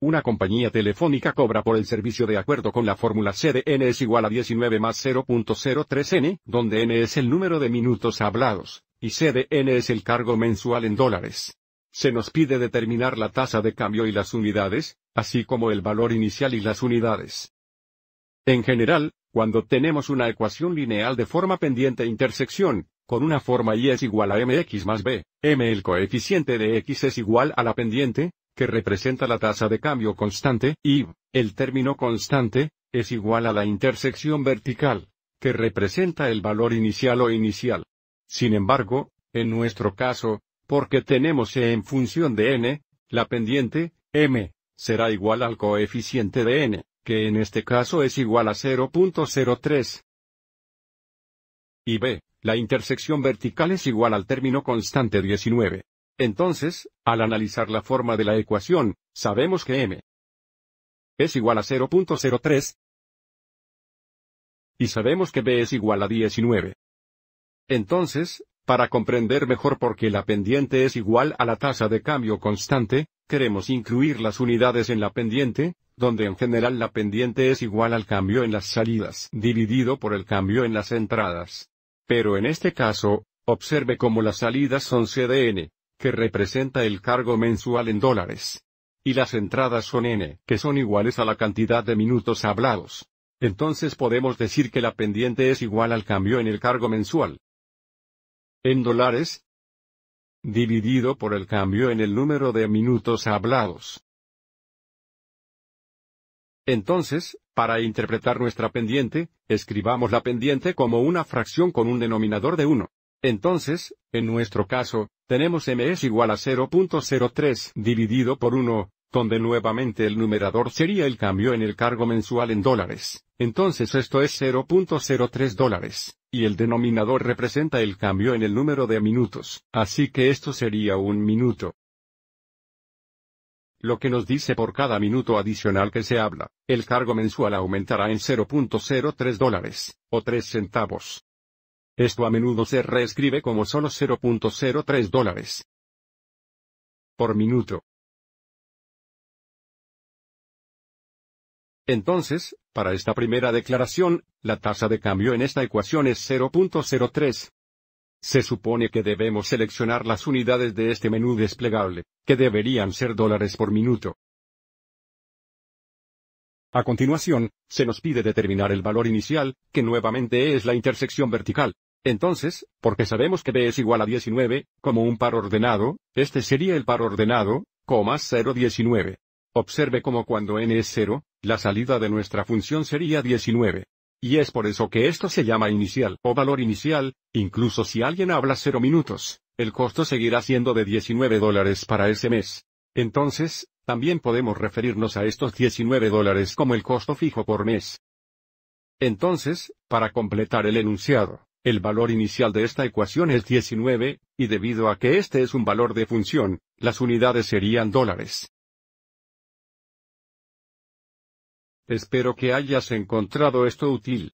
Una compañía telefónica cobra por el servicio de acuerdo con la fórmula CDN es igual a 19 más 0.03n, donde n es el número de minutos hablados, y CDN es el cargo mensual en dólares. Se nos pide determinar la tasa de cambio y las unidades, así como el valor inicial y las unidades. En general, cuando tenemos una ecuación lineal de forma pendiente e intersección, con una forma y es igual a mx más b, m el coeficiente de x es igual a la pendiente, que representa la tasa de cambio constante, y, el término constante, es igual a la intersección vertical, que representa el valor inicial o inicial. Sin embargo, en nuestro caso, porque tenemos E en función de n, la pendiente, m, será igual al coeficiente de n, que en este caso es igual a 0.03. Y b, la intersección vertical es igual al término constante 19, entonces, al analizar la forma de la ecuación, sabemos que m es igual a 0.03 y sabemos que b es igual a 19. Entonces, para comprender mejor por qué la pendiente es igual a la tasa de cambio constante, queremos incluir las unidades en la pendiente, donde en general la pendiente es igual al cambio en las salidas dividido por el cambio en las entradas. Pero en este caso, observe cómo las salidas son CDN, que representa el cargo mensual en dólares. Y las entradas son n, que son iguales a la cantidad de minutos hablados. Entonces podemos decir que la pendiente es igual al cambio en el cargo mensual. En dólares, dividido por el cambio en el número de minutos hablados. Entonces, para interpretar nuestra pendiente, escribamos la pendiente como una fracción con un denominador de 1. Entonces, en nuestro caso, tenemos m es igual a 0.03 dividido por 1, donde nuevamente el numerador sería el cambio en el cargo mensual en dólares. Entonces esto es 0.03 dólares, y el denominador representa el cambio en el número de minutos, así que esto sería un minuto. Lo que nos dice por cada minuto adicional que se habla, el cargo mensual aumentará en 0.03 dólares, o 3 centavos. Esto a menudo se reescribe como solo 0.03 dólares por minuto. Entonces, para esta primera declaración, la tasa de cambio en esta ecuación es 0.03. Se supone que debemos seleccionar las unidades de este menú desplegable, que deberían ser dólares por minuto. A continuación, se nos pide determinar el valor inicial, que nuevamente es la intersección vertical, entonces, porque sabemos que b es igual a 19, como un par ordenado, este sería el par ordenado, coma 019. Observe como cuando n es 0, la salida de nuestra función sería 19. Y es por eso que esto se llama inicial o valor inicial, incluso si alguien habla 0 minutos, el costo seguirá siendo de 19 dólares para ese mes. Entonces, también podemos referirnos a estos 19 dólares como el costo fijo por mes. Entonces, para completar el enunciado, el valor inicial de esta ecuación es 19, y debido a que este es un valor de función, las unidades serían dólares. Espero que hayas encontrado esto útil.